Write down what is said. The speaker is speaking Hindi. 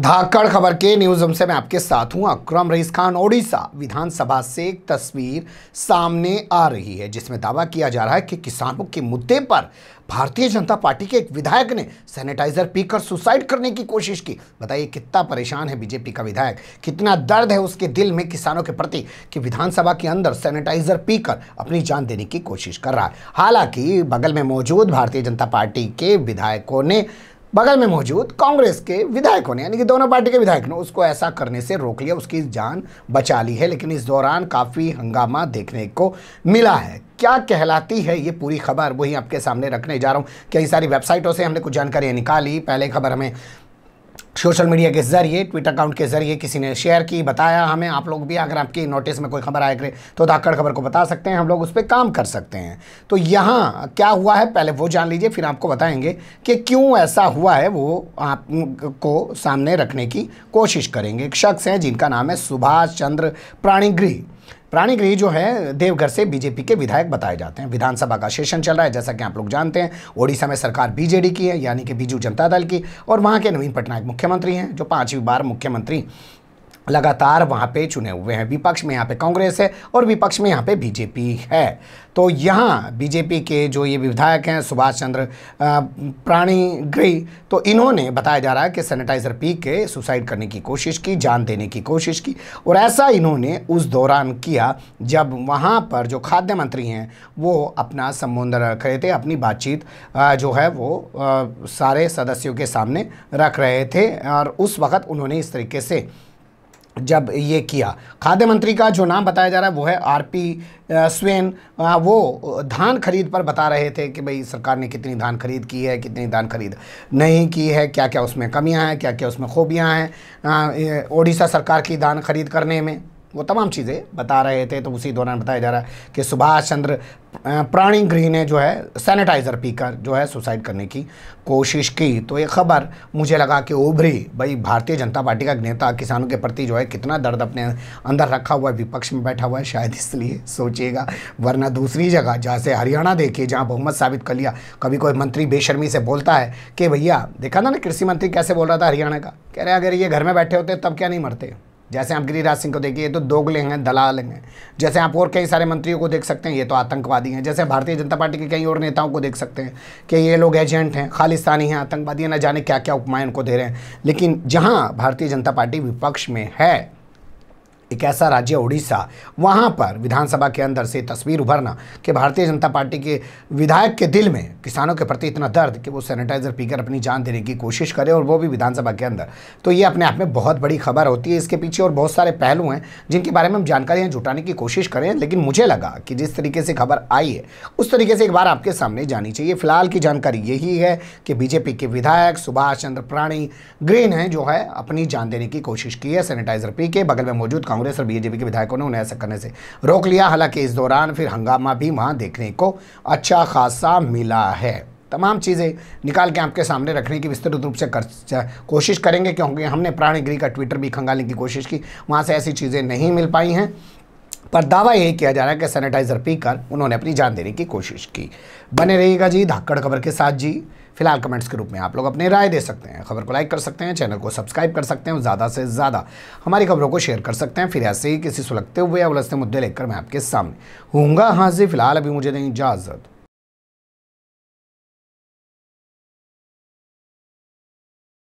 धाकड़ खबर के न्यूज हम से मैं आपके साथ हूं अक्रम रईस खान ओडिशा विधानसभा से एक तस्वीर सामने आ रही है जिसमें दावा किया जा रहा है कि किसानों के मुद्दे पर भारतीय जनता पार्टी के एक विधायक ने सैनिटाइजर पीकर सुसाइड करने की कोशिश की बताइए कितना परेशान है बीजेपी का विधायक कितना दर्द है उसके दिल में किसानों के प्रति कि विधानसभा के अंदर सैनिटाइजर पीकर अपनी जान देने की कोशिश कर रहा है हालांकि बगल में मौजूद भारतीय जनता पार्टी के विधायकों ने बगल में मौजूद कांग्रेस के विधायकों ने यानी कि दोनों पार्टी के विधायक ने उसको ऐसा करने से रोक लिया उसकी जान बचा ली है लेकिन इस दौरान काफ़ी हंगामा देखने को मिला है क्या कहलाती है ये पूरी खबर वही आपके सामने रखने जा रहा हूँ कई सारी वेबसाइटों से हमने कुछ जानकारियाँ निकाली पहले खबर हमें सोशल मीडिया के ज़रिए ट्विटर अकाउंट के ज़रिए किसी ने शेयर की बताया हमें आप लोग भी अगर आपकी नोटिस में कोई खबर आए करे तो धाकड़ खबर को बता सकते हैं हम लोग उस पर काम कर सकते हैं तो यहाँ क्या हुआ है पहले वो जान लीजिए फिर आपको बताएंगे कि क्यों ऐसा हुआ है वो आपको सामने रखने की कोशिश करेंगे एक शख्स हैं जिनका नाम है सुभाष चंद्र प्राणीगृह प्राणी गृह जो है देवघर से बीजेपी के विधायक बताए जाते हैं विधानसभा का सेशन चल रहा है जैसा कि आप लोग जानते हैं ओडिशा में सरकार बीजेडी की है यानी कि बीजू जनता दल की और वहाँ के नवीन पटनायक मुख्यमंत्री हैं जो पाँचवीं बार मुख्यमंत्री लगातार वहाँ पे चुने हुए हैं विपक्ष में यहाँ पे कांग्रेस है और विपक्ष में यहाँ पे बीजेपी है तो यहाँ बीजेपी के जो ये विधायक हैं सुभाष चंद्र प्राणी गृह तो इन्होंने बताया जा रहा है कि सैनिटाइजर पी के सुसाइड करने की कोशिश की जान देने की कोशिश की और ऐसा इन्होंने उस दौरान किया जब वहाँ पर जो खाद्य मंत्री हैं वो अपना संबोधन रख रहे थे अपनी बातचीत जो है वो सारे सदस्यों के सामने रख रहे थे और उस वक्त उन्होंने इस तरीके से जब ये किया खाद्य मंत्री का जो नाम बताया जा रहा है वो है आरपी स्वेन वो धान खरीद पर बता रहे थे कि भाई सरकार ने कितनी धान खरीद की है कितनी धान खरीद नहीं की है क्या क्या उसमें कमियां हैं क्या क्या उसमें खूबियां हैं ओडिशा सरकार की धान खरीद करने में वो तमाम चीज़ें बता रहे थे तो उसी दौरान बताया जा रहा है कि सुभाष चंद्र प्राणी गृह ने जो है सैनिटाइज़र पीकर जो है सुसाइड करने की कोशिश की तो ये खबर मुझे लगा कि उभरी भाई भारतीय जनता पार्टी का नेता किसानों के प्रति जो है कितना दर्द अपने अंदर रखा हुआ है विपक्ष में बैठा हुआ है शायद इसलिए सोचिएगा वरना दूसरी जगह जहाँ से हरियाणा देखिए जहाँ बहुमत साबित कर लिया कभी कोई मंत्री बेशर्मी से बोलता है कि भैया देखा ना कृषि मंत्री कैसे बोल रहा था हरियाणा का कह रहे अगर ये घर में बैठे होते तब क्या नहीं मरते जैसे आप गिरिराज सिंह को देखिए ये तो दोगले हैं दलाल हैं जैसे आप और कई सारे मंत्रियों को देख सकते हैं ये तो आतंकवादी हैं जैसे भारतीय जनता पार्टी के कई और नेताओं को देख सकते हैं कि ये लोग एजेंट हैं खालिस्तानी हैं आतंकवादी हैं ना जाने क्या क्या उपमाएं उनको दे रहे हैं लेकिन जहाँ भारतीय जनता पार्टी विपक्ष में है एक ऐसा राज्य उड़ीसा वहाँ पर विधानसभा के अंदर से तस्वीर उभरना कि भारतीय जनता पार्टी के विधायक के दिल में किसानों के प्रति इतना दर्द कि वो सैनिटाइज़र पीकर अपनी जान देने की कोशिश करे और वो भी विधानसभा के अंदर तो ये अपने आप में बहुत बड़ी खबर होती है इसके पीछे और बहुत सारे पहलू हैं जिनके बारे में हम जानकारियाँ जुटाने की कोशिश करें लेकिन मुझे लगा कि जिस तरीके से खबर आई है उस तरीके से एक बार आपके सामने जानी चाहिए फिलहाल की जानकारी यही है कि बीजेपी के विधायक सुभाष चंद्र प्राणी ग्रीन हैं जो है अपनी जान देने की कोशिश की है सैनिटाइज़र पी के बगल में मौजूद कांग्रेस कांग्रेस और बीजेपी के विधायकों ने उन्हें ऐसा करने से रोक लिया हालांकि इस दौरान फिर हंगामा भी वहां देखने को अच्छा खासा मिला है तमाम चीज़ें निकाल के आपके सामने रखने की विस्तृत रूप से कर कोशिश करेंगे क्योंकि हमने गृह का ट्विटर भी खंगालने की कोशिश की वहाँ से ऐसी चीज़ें नहीं मिल पाई हैं पर दावा यही किया जा रहा है कि सैनिटाइजर पीकर उन्होंने अपनी जान देने की कोशिश की बने रहिएगा जी धाकड़ खबर के साथ जी फिलहाल कमेंट्स के रूप में आप लोग अपनी राय दे सकते हैं खबर को लाइक कर सकते हैं चैनल को सब्सक्राइब कर सकते हैं ज़्यादा से ज़्यादा हमारी खबरों को शेयर कर सकते हैं फिर ऐसे ही किसी सुलगते हुए या उलझते मुद्दे लेकर मैं आपके सामने हूँगा हाँ जी फिलहाल अभी मुझे दें इजाज़त